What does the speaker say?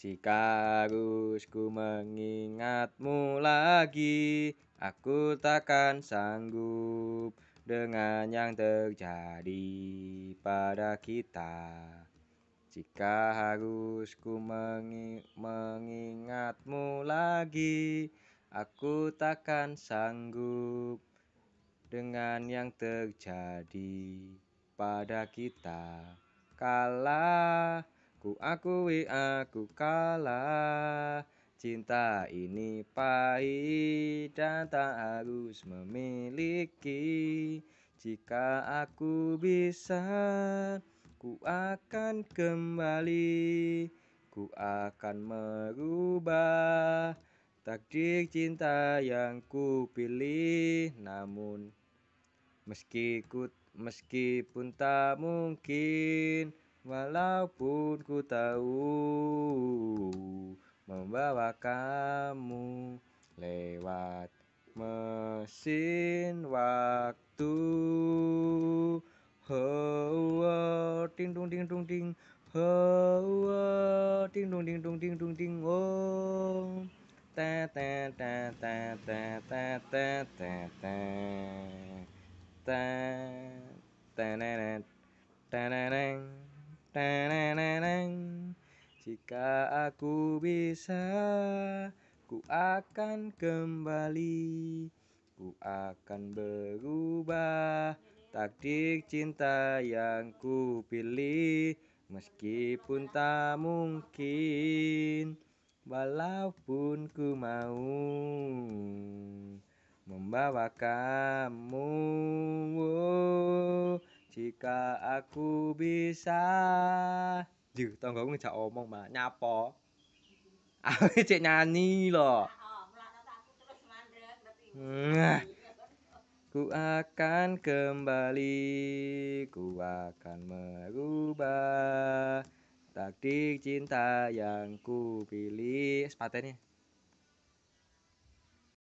Jika harusku mengingatmu lagi, aku takkan sanggup dengan yang terjadi pada kita. Jika harusku mengi mengingatmu lagi, aku takkan sanggup dengan yang terjadi pada kita. Kalah Ku akui aku kalah Cinta ini pahit dan tak harus memiliki Jika aku bisa Ku akan kembali Ku akan merubah Takdir cinta yang ku pilih Namun Meski ku, meskipun tak mungkin Walaupun ku tahu membawa kamu lewat mesin waktu. Ho, ho ting dong ding dong ding. Ho, ho ting dong ding dong ding dong ding. Oh. Ta ta ta ta ta ta ta ta ta. Ta ta ta ta Ta ta ta jika aku bisa, ku akan kembali. Ku akan berubah takdir cinta yang ku pilih meskipun tak mungkin walaupun ku mau membawa kamu jika aku bisa Duh, tonggo aku ngejak omong mah nyapo aku cek nyanyi loh nah, ku akan kembali ku akan merubah takdir cinta yang ku pilih sepatenya